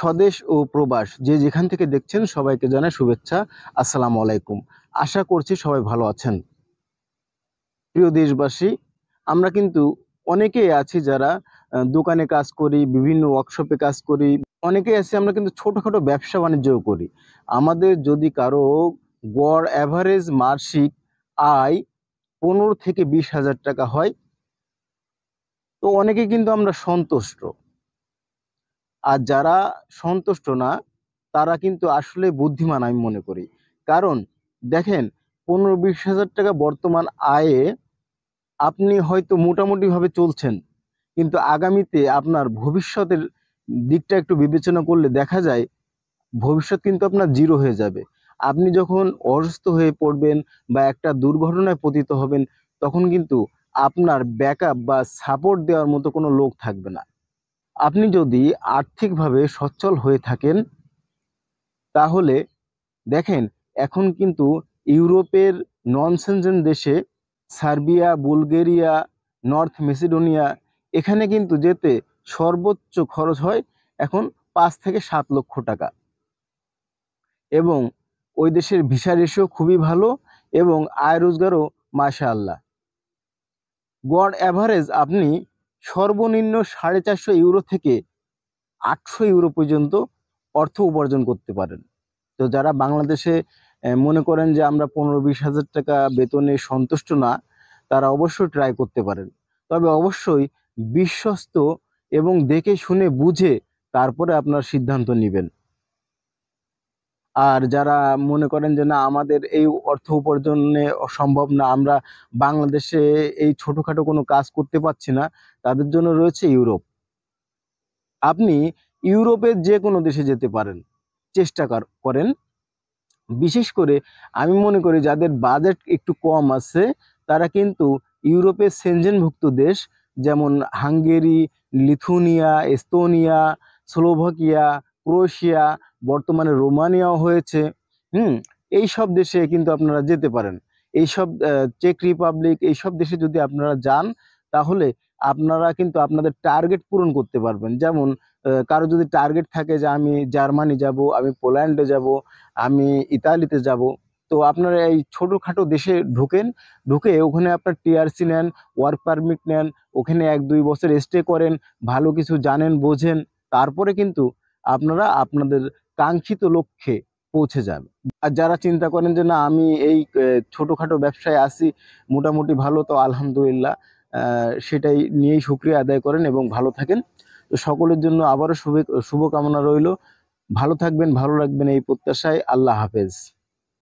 স্বদেশ ও প্রবাস যে যেখান থেকে দেখছেন সবাইকে জানাই শুভেচ্ছা আসসালামু আলাইকুম আশা করছি সবাই ভালো আছেন প্রিয় দেশবাসী আমরা কিন্তু অনেকেই আছি যারা দোকানে কাজ করি বিভিন্ন ওয়ার্কশপে কাজ করি অনেকেই আছি আমরা কিন্তু ছোটোখাটো ব্যবসা বাণিজ্যও করি আমাদের যদি কারো গড় অ্যাভারেজ মাসিক আয় পনেরো থেকে বিশ হাজার টাকা হয় তো অনেকে কিন্তু আমরা সন্তুষ্ট আর যারা সন্তুষ্ট না তারা কিন্তু আসলে বুদ্ধিমান আমি মনে করি কারণ দেখেন পনেরো বিশ হাজার টাকা বর্তমান আয়ে আপনি হয়তো মোটামুটিভাবে চলছেন কিন্তু আগামীতে আপনার ভবিষ্যতের দিকটা একটু বিবেচনা করলে দেখা যায় ভবিষ্যৎ কিন্তু আপনার জিরো হয়ে যাবে আপনি যখন অসুস্থ হয়ে পড়বেন বা একটা দুর্ঘটনায় পতিত হবেন তখন কিন্তু আপনার ব্যাকআপ বা সাপোর্ট দেওয়ার মতো কোনো লোক থাকবে না আপনি যদি আর্থিকভাবে সচ্ছল হয়ে থাকেন তাহলে দেখেন এখন কিন্তু ইউরোপের নন সেনজেন দেশে সার্বিয়া বুলগেরিয়া নর্থ মেসিডোনিয়া এখানে কিন্তু যেতে সর্বোচ্চ খরচ হয় এখন পাঁচ থেকে সাত লক্ষ টাকা এবং ওই দেশের ভিসা রেশিও খুবই ভালো এবং আয় রোজগারও মাসা আল্লাহ গড় অ্যাভারেজ আপনি সর্বনিম্ন সাড়ে চারশো ইউরো থেকে আটশো ইউরো পর্যন্ত অর্থ উপার্জন করতে পারেন তো যারা বাংলাদেশে মনে করেন যে আমরা পনেরো বিশ হাজার টাকা বেতনে সন্তুষ্ট না তারা অবশ্যই ট্রাই করতে পারেন তবে অবশ্যই বিশ্বস্ত এবং দেখে শুনে বুঝে তারপরে আপনার সিদ্ধান্ত নেবেন আর যারা মনে করেন যে না আমাদের এই অর্থ উপার্জনে সম্ভব না আমরা বাংলাদেশে এই ছোটোখাটো কোনো কাজ করতে পারছি না তাদের জন্য রয়েছে ইউরোপ আপনি ইউরোপের যে কোনো দেশে যেতে পারেন চেষ্টা করেন বিশেষ করে আমি মনে করি যাদের বাজেট একটু কম আছে তারা কিন্তু ইউরোপের সেনজেনভুক্ত দেশ যেমন Hungary Lithuania Estonia Slovakia Croatia বর্তমানে রোমানিয়াও হয়েছে হুম এই সব দেশে কিন্তু আপনারা যেতে পারেন এইসব চেক রিপাবলিক এই সব দেশে যদি আপনারা যান তাহলে আপনারা কিন্তু আপনাদের টার্গেট পূরণ করতে পারবেন যেমন কারো যদি টার্গেট থাকে যে আমি জার্মানি যাব আমি পোল্যান্ডে যাব আমি ইতালিতে যাব তো আপনারা এই ছোটোখাটো দেশে ঢুকেন ঢুকে ওখানে আপনার টিআরসি নেন ওয়ার্ক পারমিট নেন ওখানে এক দুই বছর স্টে করেন ভালো কিছু জানেন বোঝেন তারপরে কিন্তু আপনারা আপনাদের কাঙ্ক্ষিত লক্ষ্যে পৌঁছে যাবে আর যারা চিন্তা করেন যে না আমি এই ছোটোখাটো ব্যবসায় আসি মোটামুটি ভালো তো আলহামদুলিল্লাহ সেটাই নিয়েই সুক্রিয়া আদায় করেন এবং ভালো থাকেন তো সকলের জন্য আবারও শুভ শুভকামনা রইল ভালো থাকবেন ভালো রাখবেন এই প্রত্যাশায় আল্লাহ হাফেজ